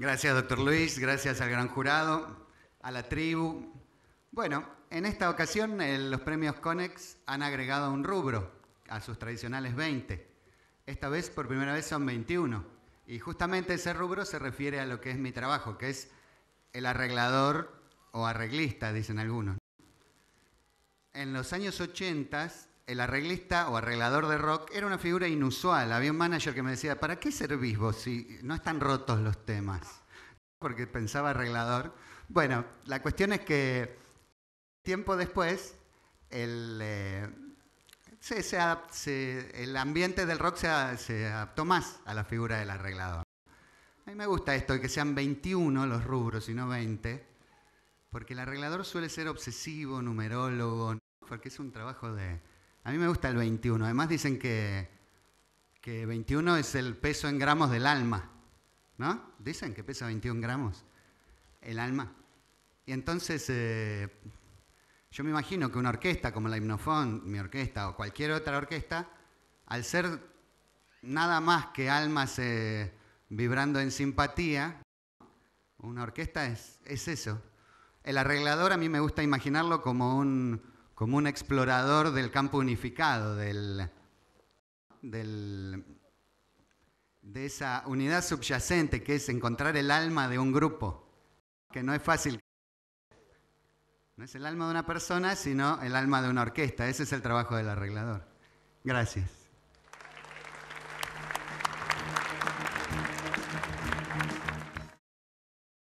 Gracias, doctor Luis. Gracias al gran jurado, a la tribu. Bueno, en esta ocasión los premios CONEX han agregado un rubro a sus tradicionales 20. Esta vez, por primera vez, son 21. Y justamente ese rubro se refiere a lo que es mi trabajo, que es el arreglador o arreglista, dicen algunos. En los años 80 el arreglista o arreglador de rock era una figura inusual. Había un manager que me decía, ¿para qué servís vos si no están rotos los temas? Porque pensaba arreglador. Bueno, la cuestión es que tiempo después, el, eh, el ambiente del rock se, adaptó más a la figura del arreglador. A mí me gusta esto, que sean 21 los rubros y no 20, porque el arreglador suele ser obsesivo, numerólogo, porque es un trabajo de, a mí me gusta el 21. Además dicen que, que 21 es el peso en gramos del alma. ¿No? Dicen que pesa 21 gramos el alma. Y entonces eh, yo me imagino que una orquesta como la Hipnofón, mi orquesta o cualquier otra orquesta, al ser nada más que almas eh, vibrando en simpatía, una orquesta es, es eso. El arreglador a mí me gusta imaginarlo como un, como un explorador del campo unificado, del, de esa unidad subyacente que es encontrar el alma de un grupo, que no es fácil. No es el alma de una persona, sino el alma de una orquesta. Ese es el trabajo del arreglador. Gracias.